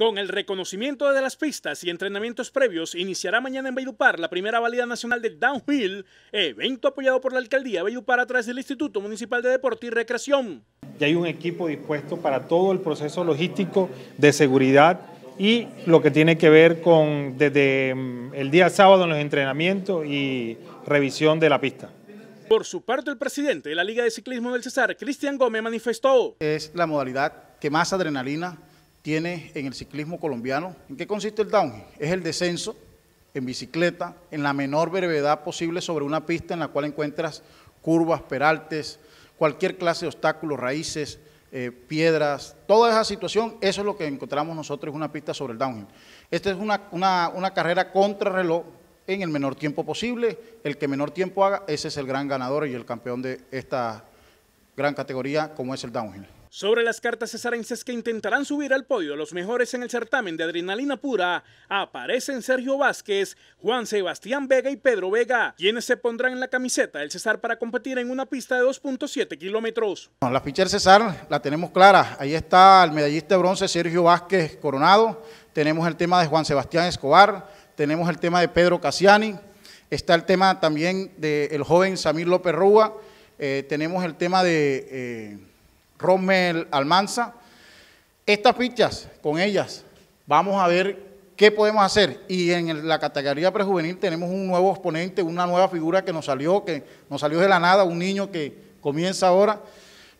Con el reconocimiento de las pistas y entrenamientos previos, iniciará mañana en Bayupar la primera válida nacional de Downhill, evento apoyado por la Alcaldía de a través del Instituto Municipal de Deporte y Recreación. Ya hay un equipo dispuesto para todo el proceso logístico de seguridad y lo que tiene que ver con desde mm, el día sábado en los entrenamientos y revisión de la pista. Por su parte, el presidente de la Liga de Ciclismo del Cesar, Cristian Gómez, manifestó. Es la modalidad que más adrenalina tiene en el ciclismo colombiano. ¿En qué consiste el downhill? Es el descenso en bicicleta en la menor brevedad posible sobre una pista en la cual encuentras curvas, peraltes, cualquier clase de obstáculos, raíces, eh, piedras, toda esa situación, eso es lo que encontramos nosotros, en una pista sobre el downhill. Esta es una, una, una carrera contrarreloj en el menor tiempo posible, el que menor tiempo haga, ese es el gran ganador y el campeón de esta gran categoría como es el downhill. Sobre las cartas cesarenses que intentarán subir al podio, los mejores en el certamen de adrenalina pura aparecen Sergio Vázquez, Juan Sebastián Vega y Pedro Vega, quienes se pondrán en la camiseta del Cesar para competir en una pista de 2.7 kilómetros. La ficha del Cesar la tenemos clara, ahí está el medallista de bronce Sergio Vázquez Coronado, tenemos el tema de Juan Sebastián Escobar, tenemos el tema de Pedro Casiani, está el tema también del joven Samir López Rúa, eh, tenemos el tema de... Eh, Rommel Almanza. Estas fichas, con ellas, vamos a ver qué podemos hacer. Y en la categoría prejuvenil tenemos un nuevo exponente, una nueva figura que nos salió, que nos salió de la nada, un niño que comienza ahora,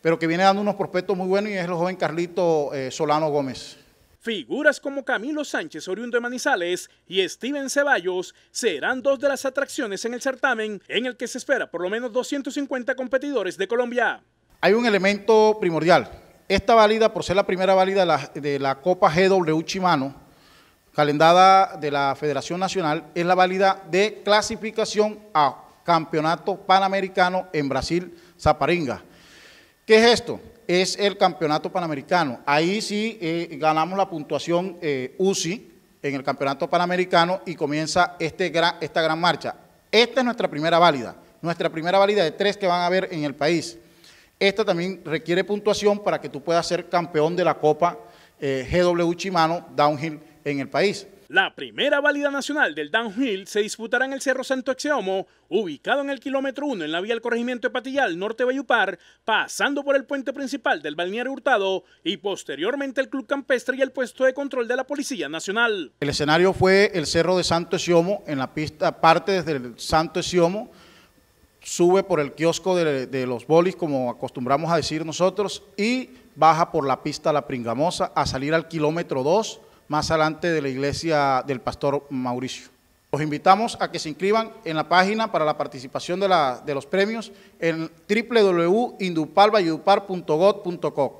pero que viene dando unos prospectos muy buenos y es el joven Carlito eh, Solano Gómez. Figuras como Camilo Sánchez, oriundo de Manizales, y Steven Ceballos serán dos de las atracciones en el certamen, en el que se espera por lo menos 250 competidores de Colombia hay un elemento primordial. Esta válida, por ser la primera válida de la, Copa GW Chimano, calendada de la Federación Nacional, es la válida de clasificación a Campeonato Panamericano en Brasil, Zaparinga. ¿Qué es esto? Es el Campeonato Panamericano. Ahí sí eh, ganamos la puntuación eh, UCI en el Campeonato Panamericano y comienza este esta gran marcha. Esta es nuestra primera válida, nuestra primera válida de tres que van a haber en el país. Esta también requiere puntuación para que tú puedas ser campeón de la Copa eh, GW Chimano Downhill en el país. La primera válida nacional del downhill se disputará en el Cerro Santo Exiomo, ubicado en el kilómetro 1 en la vía del corregimiento de Patillal, norte de Bayupar, pasando por el puente principal del balneario Hurtado y posteriormente el club campestre y el puesto de control de la Policía Nacional. El escenario fue el Cerro de Santo Exeomo, en la pista parte desde el Santo Exeomo sube por el kiosco de, los bolis, como acostumbramos a decir nosotros, y baja por la pista La Pringamosa a salir al kilómetro 2, más adelante de la iglesia del pastor Mauricio. Los invitamos a que se inscriban en la página para la participación de, la, de los premios en www.indupalvayudupar.gov.co.